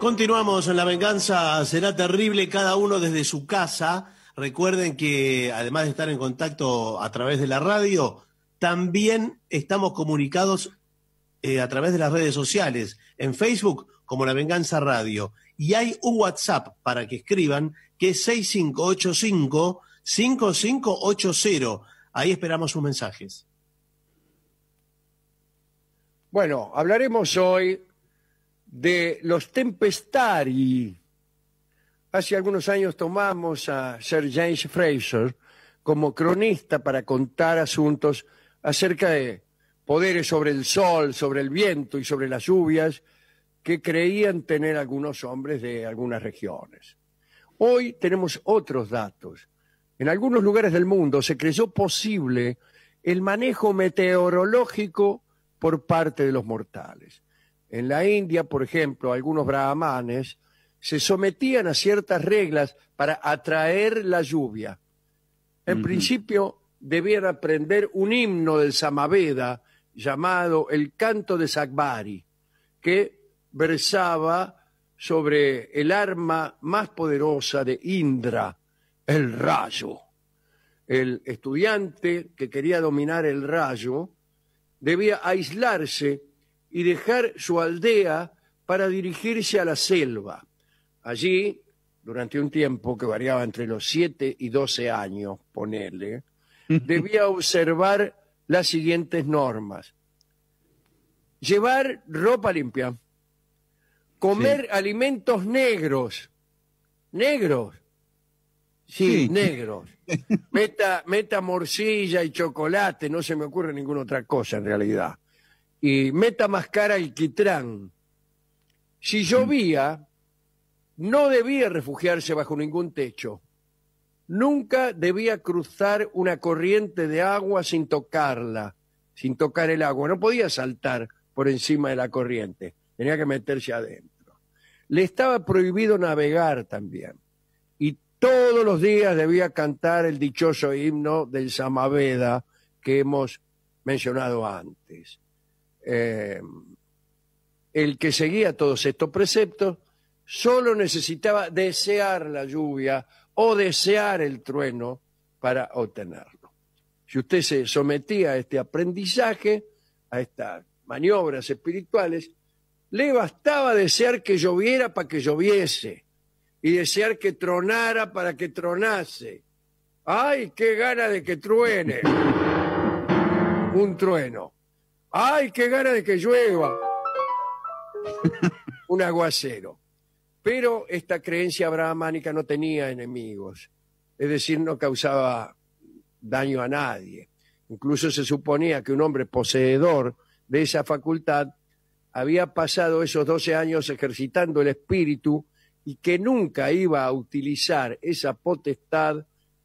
Continuamos en La Venganza Será Terrible, cada uno desde su casa. Recuerden que además de estar en contacto a través de la radio, también estamos comunicados eh, a través de las redes sociales, en Facebook como La Venganza Radio. Y hay un WhatsApp para que escriban que es 6585-5580. Ahí esperamos sus mensajes. Bueno, hablaremos hoy de los Tempestari. Hace algunos años tomamos a Sir James Fraser como cronista para contar asuntos acerca de poderes sobre el sol, sobre el viento y sobre las lluvias que creían tener algunos hombres de algunas regiones. Hoy tenemos otros datos. En algunos lugares del mundo se creyó posible el manejo meteorológico por parte de los mortales. En la India, por ejemplo, algunos brahmanes se sometían a ciertas reglas para atraer la lluvia. En principio, debían aprender un himno del Samaveda llamado el canto de Sakbari, que versaba sobre el arma más poderosa de Indra, el rayo. El estudiante que quería dominar el rayo debía aislarse y dejar su aldea para dirigirse a la selva. Allí, durante un tiempo que variaba entre los 7 y 12 años, ponerle, debía observar las siguientes normas. Llevar ropa limpia, comer alimentos negros, negros, Sí, sí, negros. Meta, meta morcilla y chocolate, no se me ocurre ninguna otra cosa en realidad y meta más cara quitrán Si llovía, no debía refugiarse bajo ningún techo. Nunca debía cruzar una corriente de agua sin tocarla, sin tocar el agua. No podía saltar por encima de la corriente. Tenía que meterse adentro. Le estaba prohibido navegar también. Y todos los días debía cantar el dichoso himno del Samaveda que hemos mencionado antes. Eh, el que seguía todos estos preceptos solo necesitaba desear la lluvia o desear el trueno para obtenerlo. Si usted se sometía a este aprendizaje, a estas maniobras espirituales, le bastaba desear que lloviera para que lloviese y desear que tronara para que tronase. ¡Ay, qué gana de que truene! Un trueno. ¡Ay, qué gana de que llueva! Un aguacero. Pero esta creencia brahmánica no tenía enemigos, es decir, no causaba daño a nadie. Incluso se suponía que un hombre poseedor de esa facultad había pasado esos 12 años ejercitando el espíritu y que nunca iba a utilizar esa potestad,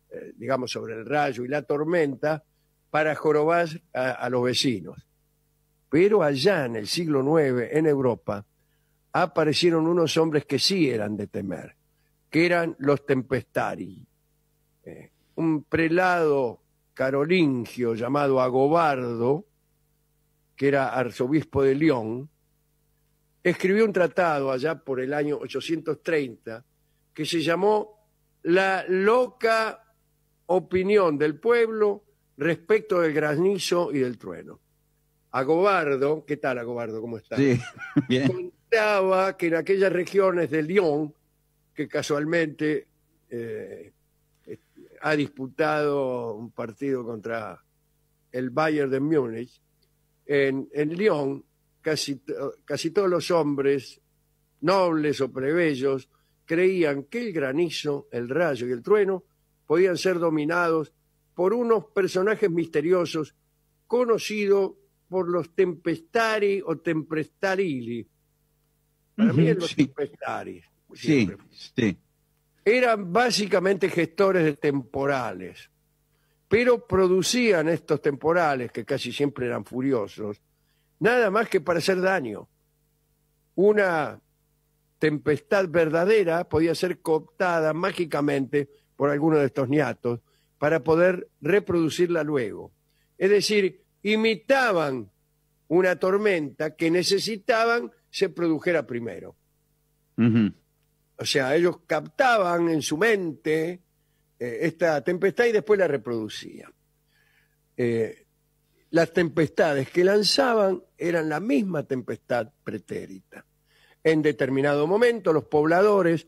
eh, digamos, sobre el rayo y la tormenta para jorobar a los vecinos. Pero allá en el siglo IX, en Europa, aparecieron unos hombres que sí eran de temer, que eran los tempestari. Eh, un prelado carolingio llamado Agobardo, que era arzobispo de León, escribió un tratado allá por el año 830 que se llamó La loca opinión del pueblo respecto del granizo y del trueno. Agobardo, ¿qué tal Agobardo? ¿Cómo estás? Sí, bien. Contaba que en aquellas regiones de Lyon, que casualmente eh, ha disputado un partido contra el Bayern de Múnich, en, Lyon casi, casi todos los hombres, nobles o plebeyos, creían que el granizo, el rayo y el trueno podían ser dominados por unos personajes misteriosos conocidos por los tempestari o tempestarili Para mí los sí. Eran básicamente gestores de temporales, pero producían estos temporales, que casi siempre eran furiosos, nada más que para hacer daño. Una tempestad verdadera podía ser cooptada mágicamente por alguno de estos niatos para poder reproducirla luego. Es decir, imitaban una tormenta que necesitaban se produjera primero. O sea, ellos captaban en su mente eh, esta tempestad y después la reproducían. Eh, las tempestades que lanzaban eran la misma tempestad pretérita. En determinado momento los pobladores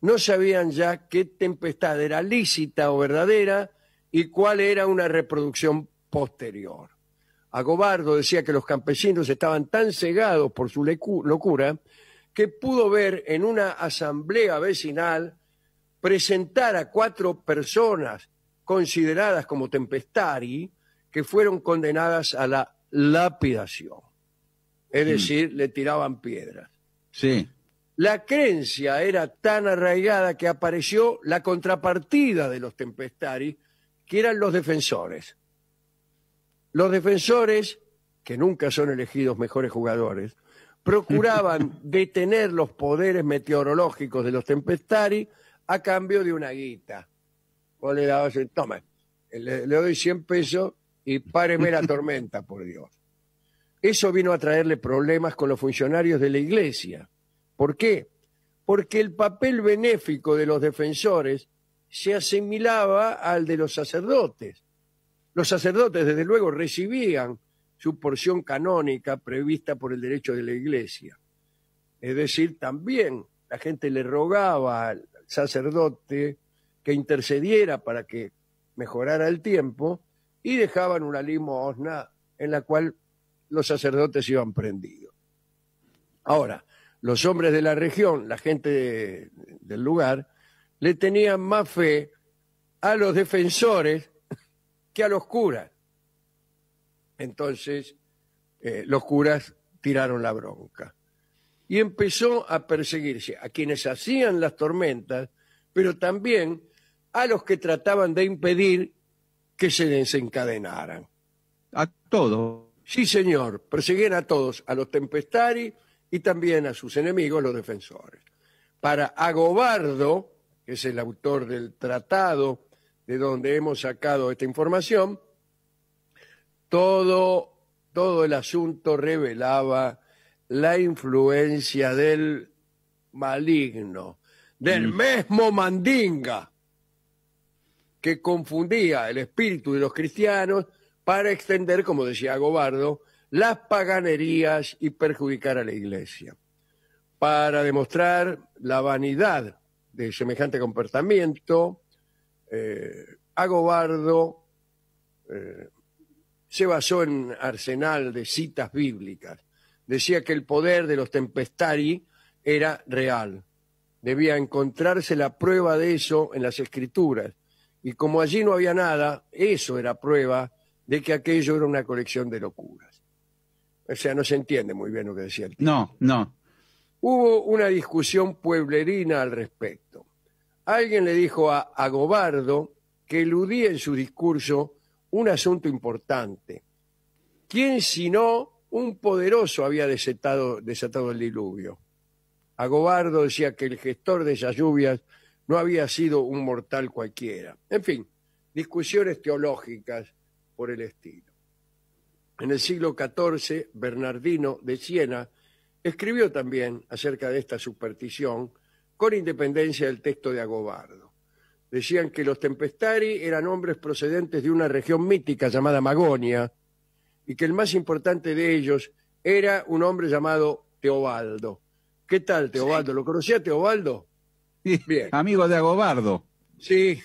no sabían ya qué tempestad era lícita o verdadera y cuál era una reproducción posterior. Agobardo decía que los campesinos estaban tan cegados por su locura que pudo ver en una asamblea vecinal presentar a cuatro personas consideradas como tempestari que fueron condenadas a la lapidación. Es mm. decir, le tiraban piedras. Sí. La creencia era tan arraigada que apareció la contrapartida de los tempestari, que eran los defensores. Los defensores, que nunca son elegidos mejores jugadores, procuraban detener los poderes meteorológicos de los tempestari a cambio de una guita. O le dabas, toma, le, le, doy 100 pesos y páreme la tormenta, por Dios. Eso vino a traerle problemas con los funcionarios de la iglesia. ¿Por qué? Porque el papel benéfico de los defensores se asimilaba al de los sacerdotes, los sacerdotes, desde luego, recibían su porción canónica prevista por el derecho de la Iglesia. Es decir, también la gente le rogaba al sacerdote que intercediera para que mejorara el tiempo y dejaban una limosna en la cual los sacerdotes iban prendidos. Ahora, los hombres de la región, la gente del lugar, le tenían más fe a los defensores que a los curas. Entonces, eh, los curas tiraron la bronca. Y empezó a perseguirse a quienes hacían las tormentas, pero también a los que trataban de impedir que se desencadenaran. A todos. Sí, señor, perseguían a todos, a los tempestarios y también a sus enemigos, los defensores. Para Agobardo, que es el autor del tratado de donde hemos sacado esta información, todo, todo el asunto revelaba la influencia del maligno, del mismo mm. mandinga, que confundía el espíritu de los cristianos para extender, como decía Gobardo, las paganerías y perjudicar a la iglesia. Para demostrar la vanidad de semejante comportamiento, eh, Agobardo se eh, basó en arsenal de citas bíblicas. Decía que el poder de los tempestari era real. Debía encontrarse la prueba de eso en las escrituras. Y como allí no había nada, eso era prueba de que aquello era una colección de locuras. O sea, no se entiende muy bien lo que decía el No, no. Hubo una discusión pueblerina al respecto alguien le dijo a, Agobardo que eludía en su discurso un asunto importante. ¿Quién sino un poderoso había desatado, desatado el diluvio? Agobardo decía que el gestor de esas lluvias no había sido un mortal cualquiera. En fin, discusiones teológicas por el estilo. En el siglo XIV, Bernardino de Siena escribió también acerca de esta superstición independencia del texto de Agobardo. Decían que los Tempestari eran hombres procedentes de una región mítica llamada Magonia y que el más importante de ellos era un hombre llamado Teobaldo. ¿Qué tal, Teobaldo? ¿Lo conocía Teobaldo? Bien. Amigo de Agobardo. Sí.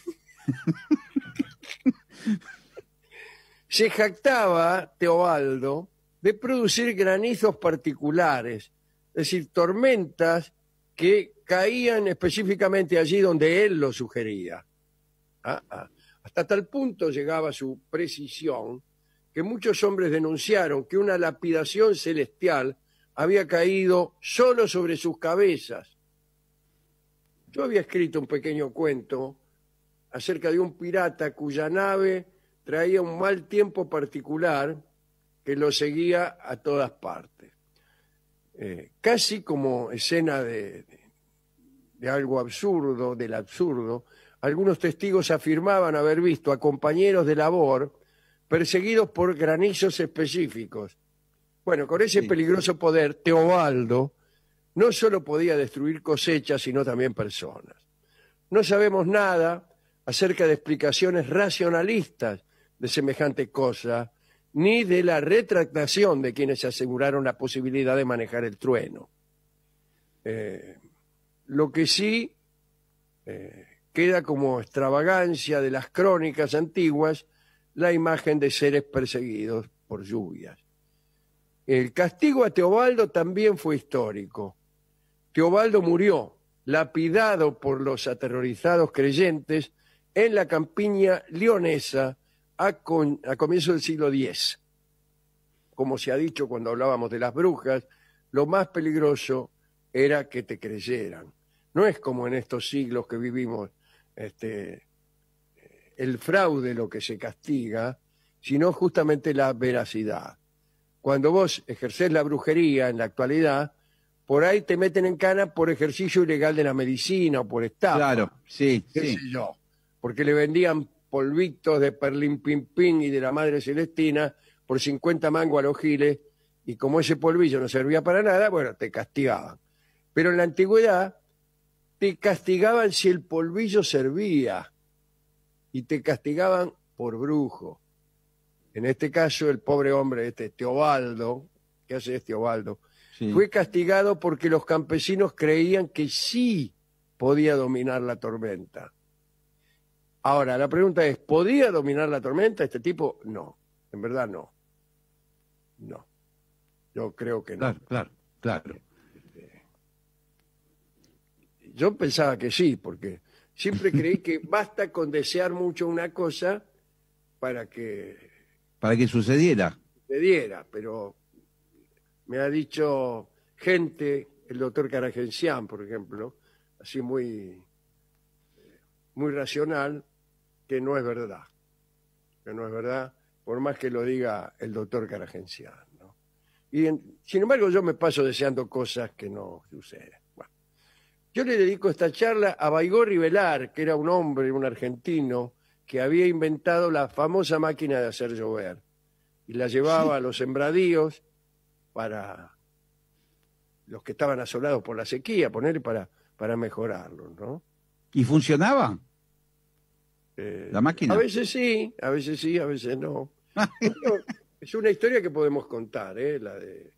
Se jactaba Teobaldo de producir granizos particulares, es decir, tormentas que caían específicamente allí donde él lo sugería. Ah, ah. Hasta tal punto llegaba su precisión que muchos hombres denunciaron que una lapidación celestial había caído solo sobre sus cabezas. Yo había escrito un pequeño cuento acerca de un pirata cuya nave traía un mal tiempo particular que lo seguía a todas partes. Eh, casi como escena de de algo absurdo, del absurdo, algunos testigos afirmaban haber visto a compañeros de labor perseguidos por granizos específicos. Bueno, con ese peligroso poder, Teobaldo no solo podía destruir cosechas, sino también personas. No sabemos nada acerca de explicaciones racionalistas de semejante cosa, ni de la retractación de quienes aseguraron la posibilidad de manejar el trueno. Eh, lo que sí eh, queda como extravagancia de las crónicas antiguas la imagen de seres perseguidos por lluvias. El castigo a Teobaldo también fue histórico. Teobaldo murió lapidado por los aterrorizados creyentes en la campiña leonesa a, comienzo a comienzos del siglo X. Como se ha dicho cuando hablábamos de las brujas, lo más peligroso era que te creyeran. No es como en estos siglos que vivimos, este, el fraude lo que se castiga, sino justamente la veracidad. Cuando vos ejercés la brujería en la actualidad, por ahí te meten en cana por ejercicio ilegal de la medicina o por estado. Claro, sí, sí. yo, porque le vendían polvitos de perlín y de la madre celestina por 50 mango a los giles y como ese polvillo no servía para nada, bueno, te castigaban. Pero en la antigüedad te castigaban si el polvillo servía y te castigaban por brujo. En este caso, el pobre hombre, este Teobaldo, ¿qué hace este Teobaldo? Fue castigado porque los campesinos creían que sí podía dominar la tormenta. Ahora, la pregunta es, ¿podía dominar la tormenta este tipo? No, en verdad no. No, yo creo que no. Claro, claro, claro. Yo pensaba que sí, porque siempre creí que basta con desear mucho una cosa para que... Para que sucediera. pero me ha dicho gente, el doctor Caragencián, por ejemplo, así muy, muy racional, que no es verdad. Que no es verdad, por más que lo diga el doctor Caragencián. ¿no? Y sin embargo yo me paso deseando cosas que no suceden. Yo le dedico esta charla a Baigorri Velar, que era un hombre, un argentino, que había inventado la famosa máquina de hacer llover. Y la llevaba a los sembradíos para los que estaban asolados por la sequía, poner para, para mejorarlos, ¿no? ¿Y funcionaba? Eh, ¿La máquina? A veces sí, a veces sí, a veces no. es una historia que podemos contar, ¿eh? La de,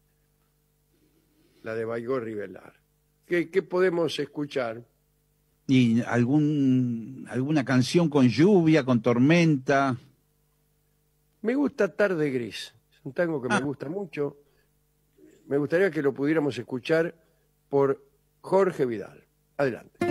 la de Baigorri Velar. ¿Qué, podemos escuchar? Y algún, alguna canción con lluvia, con tormenta. Me gusta Tarde Gris, es un tango que me ah. gusta mucho. Me gustaría que lo pudiéramos escuchar por Jorge Vidal. Adelante.